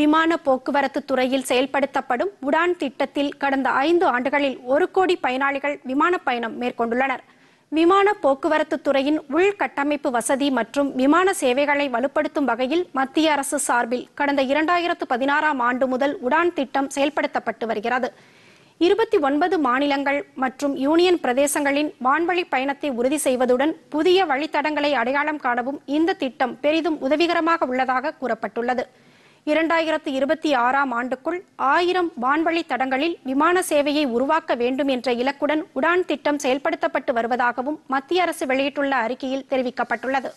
விமான போக்குவரத்து துறையில் செயல்படுத்தப்படும் உடான் திட்டத்தில் கடந்த ஐந்து ஆண்டுகளில் ஒரு கோடி பயனாளிகள் விமான பயணம் மேற்கொண்டுள்ளனர் விமான போக்குவரத்து துறையின் உள்கட்டமைப்பு வசதி மற்றும் விமான சேவைகளை வலுப்படுத்தும் வகையில் மத்திய அரசு சார்பில் கடந்த இரண்டாயிரத்து பதினாறாம் ஆண்டு முதல் உடான் திட்டம் செயல்படுத்தப்பட்டு வருகிறது இருபத்தி ஒன்பது மாநிலங்கள் மற்றும் யூனியன் பிரதேசங்களின் வான்வழி பயணத்தை உறுதி செய்வதுடன் புதிய வழித்தடங்களை அடையாளம் காணவும் இந்த திட்டம் பெரிதும் உதவிகரமாக உள்ளதாக கூறப்பட்டுள்ளது இரண்டாயிரத்து இருபத்தி ஆறாம் ஆண்டுக்குள் ஆயிரம் வான்வழி தடங்களில் விமான சேவையை உருவாக்க வேண்டும் என்ற இலக்குடன் உடான் திட்டம் செயல்படுத்தப்பட்டு வருவதாகவும் மத்திய அரசு வெளியிட்டுள்ள அறிக்கையில் தெரிவிக்கப்பட்டுள்ளது